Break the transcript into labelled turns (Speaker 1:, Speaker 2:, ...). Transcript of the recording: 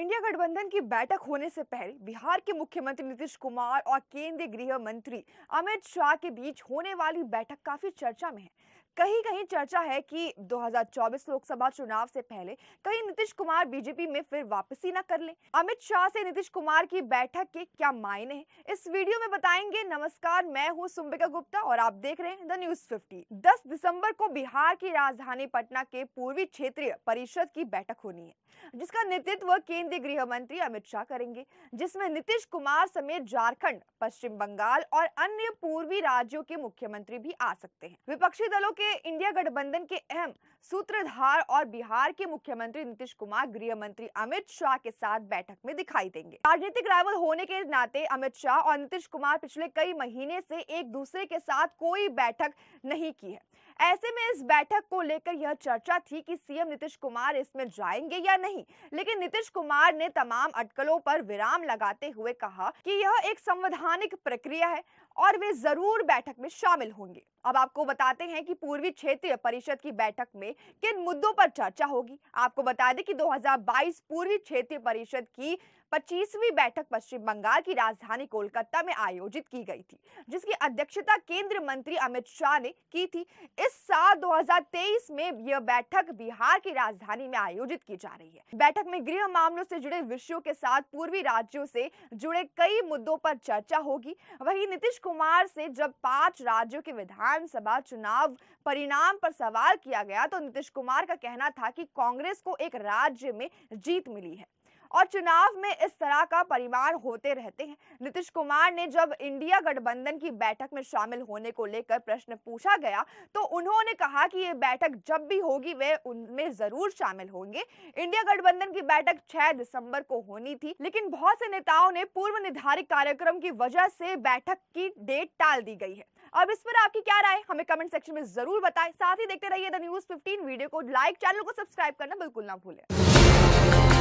Speaker 1: India गठबंधन की बैठक होने से पहले बिहार के मुख्यमंत्री नीतीश कुमार और केंद्रीय गृह मंत्री अमित शाह के बीच होने वाली बैठक काफी चर्चा में है कहीं कहीं चर्चा है कि 2024 लोकसभा चुनाव से पहले कहीं नीतीश कुमार बीजेपी में फिर वापसी न कर लें अमित शाह से नीतीश कुमार की बैठक के क्या मायने हैं इस वीडियो में बताएंगे नमस्कार मैं हूँ सुम्बिका गुप्ता और आप देख रहे हैं द न्यूज 50 10 दिसंबर को बिहार की राजधानी पटना के पूर्वी क्षेत्रीय परिषद की बैठक होनी है जिसका नेतृत्व केंद्रीय गृह मंत्री अमित शाह करेंगे जिसमे नीतीश कुमार समेत झारखण्ड पश्चिम बंगाल और अन्य पूर्वी सभी राज्यों के मुख्यमंत्री भी आ सकते हैं विपक्षी दलों के इंडिया गठबंधन के अहम सूत्रधार और बिहार के मुख्यमंत्री नीतीश कुमार गृह मंत्री अमित शाह के साथ बैठक में दिखाई देंगे राजनीतिक रावल होने के नाते अमित शाह और नीतीश कुमार पिछले कई महीने से एक दूसरे के साथ कोई बैठक नहीं की है ऐसे में इस बैठक को लेकर यह चर्चा थी कि सीएम नीतीश कुमार इसमें जाएंगे या नहीं लेकिन नीतीश कुमार ने तमाम अटकलों पर विराम लगाते हुए कहा कि यह एक संवैधानिक प्रक्रिया है और वे जरूर जरूर बैठक में शामिल होंगे अब आपको बताते हैं कि पूर्वी क्षेत्रीय परिषद की बैठक में किन मुद्दों पर चर्चा होगी आपको बता दें कि 2022 पूर्वी क्षेत्रीय परिषद की पच्चीसवीं बैठक पश्चिम बंगाल की राजधानी कोलकाता में आयोजित की गई थी जिसकी अध्यक्षता केंद्र मंत्री अमित शाह ने की थी इस साल 2023 में यह बैठक बिहार की राजधानी में आयोजित की जा रही है बैठक में गृह मामलों से जुड़े विषयों के साथ पूर्वी राज्यों से जुड़े कई मुद्दों पर चर्चा होगी वही नीतीश कुमार से जब पांच राज्यों के विधानसभा चुनाव परिणाम पर सवाल किया गया तो नीतीश कुमार का कहना था कि कांग्रेस को एक राज्य में जीत मिली है और चुनाव में इस तरह का परिवार होते रहते हैं नीतीश कुमार ने जब इंडिया गठबंधन की बैठक में शामिल होने को लेकर प्रश्न पूछा गया तो उन्होंने कहा कि ये बैठक जब भी होगी वे उनमें जरूर शामिल होंगे इंडिया गठबंधन की बैठक 6 दिसंबर को होनी थी लेकिन बहुत से नेताओं ने पूर्व निर्धारित कार्यक्रम की वजह से बैठक की डेट टाल दी गई है अब इस पर आपकी क्या राय हमें कमेंट सेक्शन में जरूर बताएं साथ ही देखते रहिए द न्यूज 15 वीडियो को लाइक चैनल को सब्सक्राइब करना बिल्कुल ना भूलें